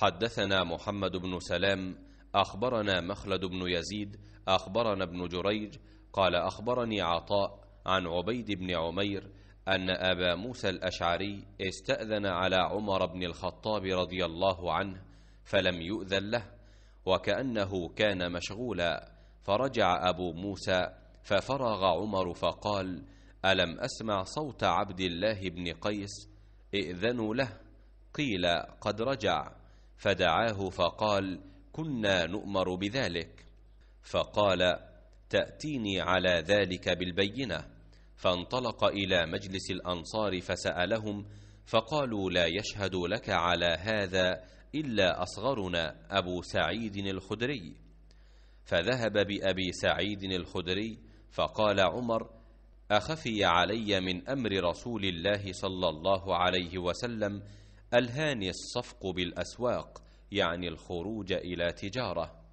حدثنا محمد بن سلام أخبرنا مخلد بن يزيد أخبرنا ابن جريج قال أخبرني عطاء عن عبيد بن عمير أن أبا موسى الأشعري استأذن على عمر بن الخطاب رضي الله عنه فلم يؤذن له وكأنه كان مشغولا فرجع أبو موسى ففرغ عمر فقال ألم أسمع صوت عبد الله بن قيس ائذنوا له قيل قد رجع فدعاه فقال كنا نؤمر بذلك فقال تأتيني على ذلك بالبينة فانطلق إلى مجلس الأنصار فسألهم فقالوا لا يشهد لك على هذا إلا أصغرنا أبو سعيد الخدري فذهب بأبي سعيد الخدري فقال عمر أخفي علي من أمر رسول الله صلى الله عليه وسلم الهاني الصفق بالأسواق يعني الخروج إلى تجارة